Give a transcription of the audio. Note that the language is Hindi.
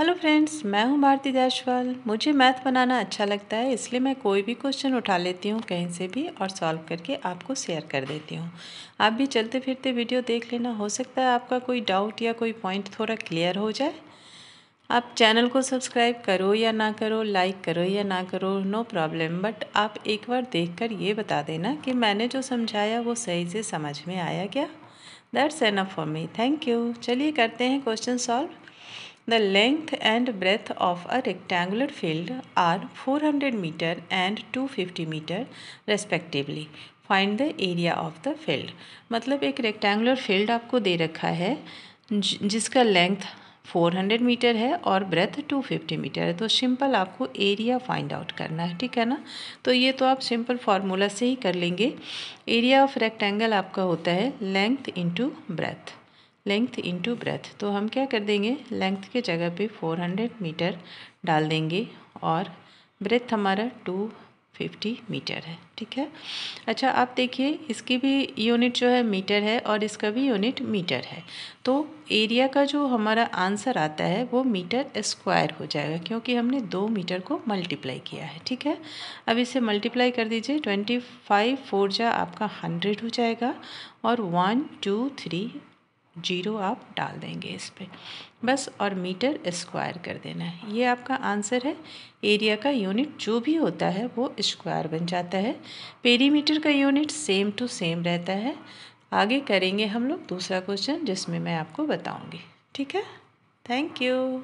हेलो फ्रेंड्स मैं हूं भारती जायसवाल मुझे मैथ बनाना अच्छा लगता है इसलिए मैं कोई भी क्वेश्चन उठा लेती हूं कहीं से भी और सॉल्व करके आपको शेयर कर देती हूं आप भी चलते फिरते वीडियो देख लेना हो सकता है आपका कोई डाउट या कोई पॉइंट थोड़ा क्लियर हो जाए आप चैनल को सब्सक्राइब करो या ना करो लाइक करो या ना करो नो प्रॉब्लम बट आप एक बार कर ये बता देना कि मैंने जो समझाया वो सही से समझ में आया क्या that's enough for me thank you चलिए करते हैं question solve The length and breadth of a rectangular field are 400 meter and 250 meter respectively. Find the area of the field. मतलब एक rectangular field आपको दे रखा है जिसका length 400 मीटर है और ब्रेथ 250 मीटर है तो सिंपल आपको एरिया फाइंड आउट करना है ठीक है ना तो ये तो आप सिंपल फार्मूला से ही कर लेंगे एरिया ऑफ रेक्टेंगल आपका होता है length into breadth length into breadth तो हम क्या कर देंगे लेंथ के जगह पे 400 मीटर डाल देंगे और ब्रेथ हमारा 250 मीटर है ठीक है अच्छा आप देखिए इसकी भी यूनिट जो है मीटर है और इसका भी यूनिट मीटर है तो एरिया का जो हमारा आंसर आता है वो मीटर स्क्वायर हो जाएगा क्योंकि हमने दो मीटर को मल्टीप्लाई किया है ठीक है अब इसे मल्टीप्लाई कर दीजिए ट्वेंटी फाइव फोर जा आपका हंड्रेड हो जाएगा और वन टू थ्री जीरो आप डाल देंगे इस पर बस और मीटर स्क्वायर कर देना है ये आपका आंसर है एरिया का यूनिट जो भी होता है वो स्क्वायर बन जाता है पेरीमीटर का यूनिट सेम टू सेम रहता है आगे करेंगे हम लोग दूसरा क्वेश्चन जिसमें मैं आपको बताऊंगी ठीक है थैंक यू